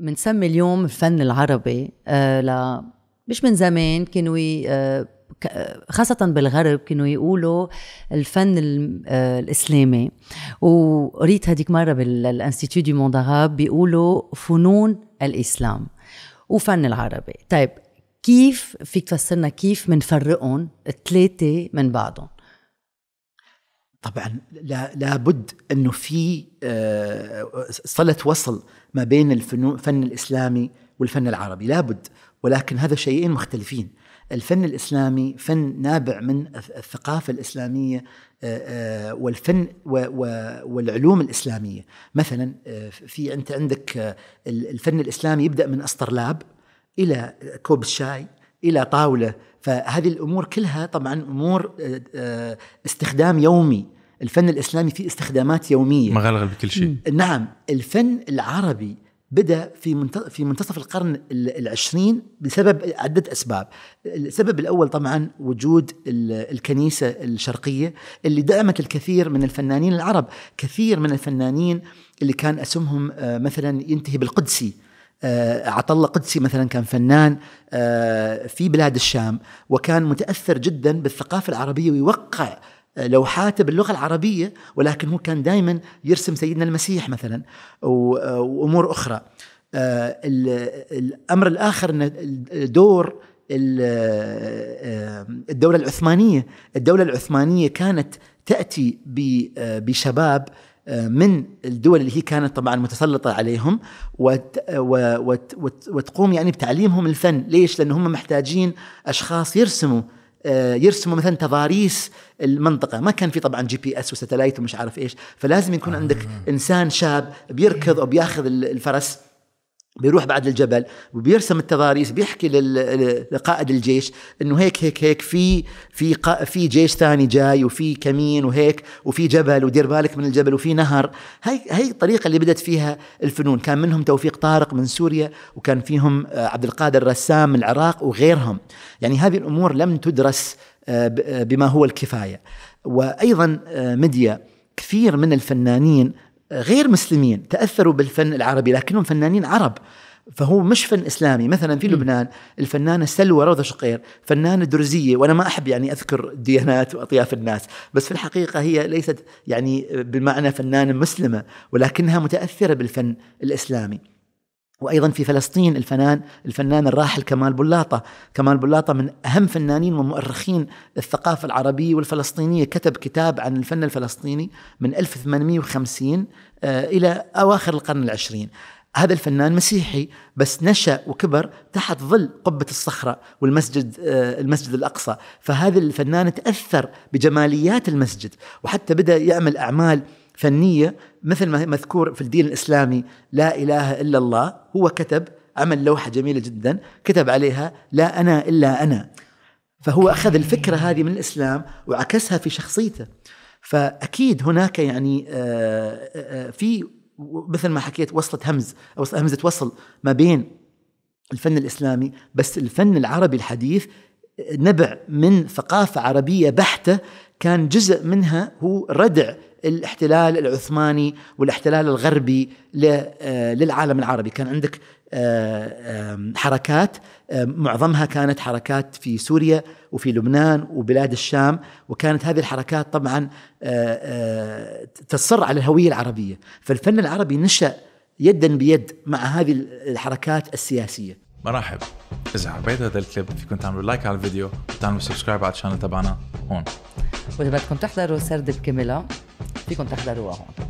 بنسمي اليوم الفن العربي آه ل مش من زمان كانوا آه، آه، خاصة بالغرب كانوا يقولوا الفن آه، الإسلامي وقريت هذيك مرة بالانستيتيو دي موند بيقولوا فنون الإسلام وفن العربي طيب كيف فيك تفسرنا كيف منفرقهم الثلاثة من بعضهم طبعا لا لابد انه في آه، صله وصل ما بين الفن الاسلامي والفن العربي لابد ولكن هذا شيئين مختلفين الفن الاسلامي فن نابع من الثقافه الاسلاميه آه، آه، والفن والعلوم الاسلاميه مثلا في انت عندك الفن الاسلامي يبدا من اسطرلاب الى كوب الشاي الى طاوله فهذه الامور كلها طبعا امور استخدام يومي الفن الاسلامي فيه استخدامات يوميه مغلغل بكل شيء نعم الفن العربي بدا في في منتصف القرن العشرين بسبب عده اسباب السبب الاول طبعا وجود الكنيسه الشرقيه اللي دعمت الكثير من الفنانين العرب كثير من الفنانين اللي كان اسمهم آه، مثلا ينتهي بالقدسي آه، الله قدسي مثلا كان فنان آه، في بلاد الشام وكان متأثر جدا بالثقافة العربية ويوقع لوحاته باللغه العربيه ولكن هو كان دائما يرسم سيدنا المسيح مثلا وامور اخرى آه، الامر الاخر ان دور آه، الدوله العثمانيه الدوله العثمانيه كانت تاتي آه، بشباب من الدول اللي هي كانت طبعا متسلطة عليهم وت... وت... وت... وتقوم يعني بتعليمهم الفن ليش؟ لأن هم محتاجين أشخاص يرسموا آه، يرسموا مثلا تضاريس المنطقه ما كان في طبعا جي بي اس وستلايت ومش عارف ايش فلازم يكون عندك آه. انسان شاب بيركض او بياخذ الفرس بيروح بعد الجبل وبيرسم التضاريس بيحكي لقائد الجيش انه هيك هيك هيك في في في جيش ثاني جاي وفي كمين وهيك وفي جبل ودير بالك من الجبل وفي نهر هي هي الطريقه اللي بدت فيها الفنون كان منهم توفيق طارق من سوريا وكان فيهم آه، عبد القادر الرسام من العراق وغيرهم يعني هذه الامور لم تدرس آه، بما هو الكفايه وايضا آه، ميديا كثير من الفنانين غير مسلمين تاثروا بالفن العربي لكنهم فنانين عرب فهو مش فن اسلامي مثلا في لبنان الفنانه سلوى روضه شقير فنانه درزيه وانا ما احب يعني اذكر ديانات واطياف الناس بس في الحقيقه هي ليست يعني بمعنى فنانه مسلمه ولكنها متاثره بالفن الاسلامي وايضا في فلسطين الفنان الفنان الراحل كمال بلاطه، كمال بلاطه من اهم فنانين ومؤرخين الثقافه العربيه والفلسطينيه، كتب كتاب عن الفن الفلسطيني من 1850 آه، الى اواخر القرن العشرين. هذا الفنان مسيحي بس نشا وكبر تحت ظل قبه الصخره والمسجد آه، المسجد الاقصى، فهذا الفنان تاثر بجماليات المسجد وحتى بدا يعمل اعمال فنية مثل ما مذكور في الدين الإسلامي لا إله إلا الله هو كتب عمل لوحة جميلة جدا كتب عليها لا أنا إلا أنا فهو أخذ الفكرة هذه من الإسلام وعكسها في شخصيته فأكيد هناك يعني آه، آه، آه، في مثل ما حكيت وصلة همز أو همزة وصل ما بين الفن الإسلامي بس الفن العربي الحديث نبع من ثقافة عربية بحتة كان جزء منها هو ردع الاحتلال العثماني والاحتلال الغربي آه، للعالم العربي كان عندك آه، حركات معظمها كانت حركات في سوريا وفي لبنان وبلاد الشام وكانت هذه الحركات طبعا آه، تصر على الهوية العربية فالفن العربي نشأ يدا بيد مع هذه الحركات السياسية مرحب إذا حبيت هذا الكليب فيكم تعملوا لايك على الفيديو وتعملوا سبسكرايب على القناه تبعنا هون وإذا بدكم تحضروا سرد بكاملها Tu quand à